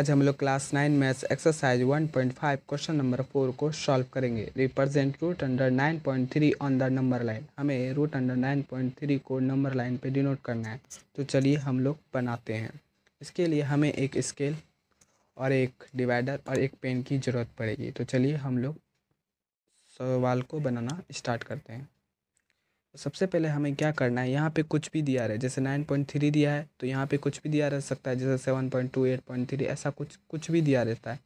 आज हम लोग class nine maths exercise one point five question number four को सॉल्व करेंगे represent root under nine point three on the number line हमें root under nine point three को number line पे denote करना है तो चलिए हम लोग बनाते हैं इसके लिए हमें एक स्केल और एक डिवाइडर और एक पेन की ज़रूरत पड़ेगी तो चलिए हम लोग सवाल को बनाना स्टार्ट करते हैं सबसे पहले हमें क्या करना है यहाँ पे कुछ भी दिया रहे है जैसे नाइन पॉइंट थ्री दिया है तो यहाँ पे कुछ भी दिया रह सकता है जैसे seven point two eight point three ऐसा कुछ कुछ भी दिया रहता है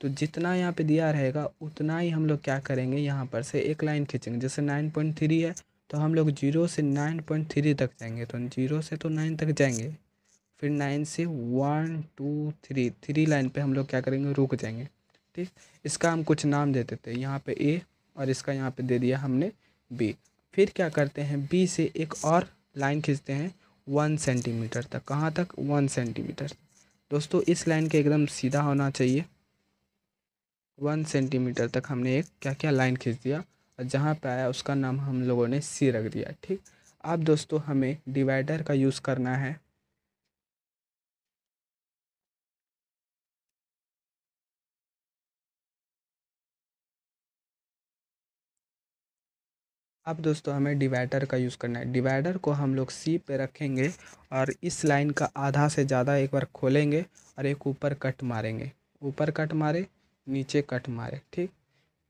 तो जितना यहाँ पे दिया रहेगा उतना ही हम लोग क्या करेंगे यहाँ पर से एक लाइन खींचेंगे जैसे नाइन पॉइंट थ्री है तो हम लोग जीरो से नाइन पॉइंट थ्री तक जाएंगे तो जीरो से तो नाइन तक जाएंगे फिर नाइन से one two three three line पर हम लोग क्या करेंगे रुक जाएंगे ठीक इसका हम कुछ नाम देते थे यहाँ पे ए और इसका यहाँ पर दे दिया हमने बी फिर क्या करते हैं बी से एक और लाइन खींचते हैं वन सेंटीमीटर तक कहाँ तक वन सेंटीमीटर दोस्तों इस लाइन के एकदम सीधा होना चाहिए वन सेंटीमीटर तक हमने एक क्या क्या लाइन खींच दिया और जहाँ पे आया उसका नाम हम लोगों ने सी रख दिया ठीक अब दोस्तों हमें डिवाइडर का यूज़ करना है अब दोस्तों हमें डिवाइडर का यूज़ करना है डिवाइडर को हम लोग सी पे रखेंगे और इस लाइन का आधा से ज़्यादा एक बार खोलेंगे और एक ऊपर कट मारेंगे ऊपर कट मारे नीचे कट मारे ठीक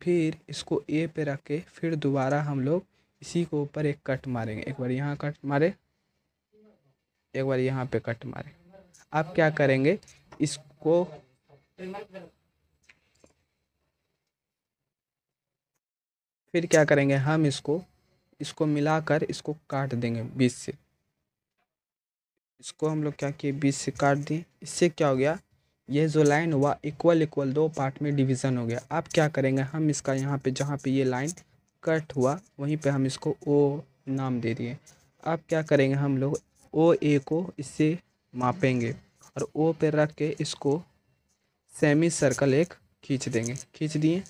फिर इसको ए पे रख के फिर दोबारा हम लोग इसी को ऊपर एक कट मारेंगे एक बार यहाँ कट मारे एक बार यहाँ पे कट मारे अब क्या करेंगे इसको फिर क्या करेंगे हम इसको इसको मिलाकर इसको काट देंगे बीस से इसको हम लोग क्या किए बीस से काट दिए इससे क्या हो गया ये जो लाइन हुआ इक्वल इक्वल दो पार्ट में डिवीज़न हो गया अब क्या करेंगे हम इसका यहाँ पे जहाँ पे ये लाइन कट हुआ वहीं पे हम इसको ओ नाम दे दिए अब क्या करेंगे हम लोग ओ ए को इससे मापेंगे और ओ पे रख के इसको सेमी सर्कल एक खींच देंगे खींच दिए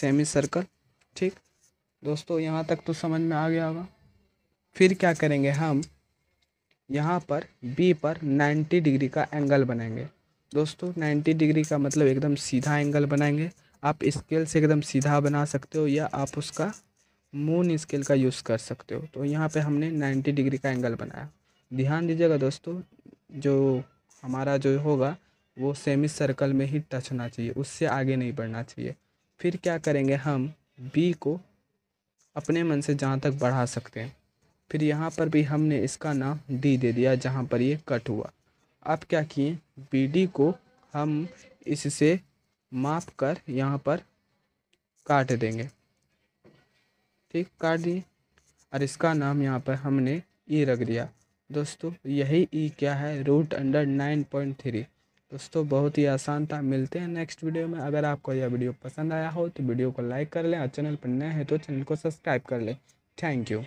सेमी सर्कल ठीक दोस्तों यहाँ तक तो समझ में आ गया होगा फिर क्या करेंगे हम यहाँ पर बी पर 90 डिग्री का एंगल बनाएंगे दोस्तों 90 डिग्री का मतलब एकदम सीधा एंगल बनाएंगे आप स्केल से एकदम सीधा बना सकते हो या आप उसका मून स्केल का यूज़ कर सकते हो तो यहाँ पे हमने 90 डिग्री का एंगल बनाया ध्यान दीजिएगा दोस्तों जो हमारा जो होगा वो सेमी सर्कल में ही टच होना चाहिए उससे आगे नहीं बढ़ना चाहिए फिर क्या करेंगे हम बी को अपने मन से जहाँ तक बढ़ा सकते हैं फिर यहाँ पर भी हमने इसका नाम डी दे दिया जहाँ पर ये कट हुआ अब क्या किए बी डी को हम इससे माप कर यहाँ पर काट देंगे ठीक काट दिए और इसका नाम यहाँ पर हमने ई e रख दिया दोस्तों यही ई e क्या है root under nine point three दोस्तों बहुत ही आसान था मिलते हैं नेक्स्ट वीडियो में अगर आपको यह वीडियो पसंद आया हो तो वीडियो को लाइक कर लें और चैनल पर नए हैं तो चैनल को सब्सक्राइब कर लें थैंक यू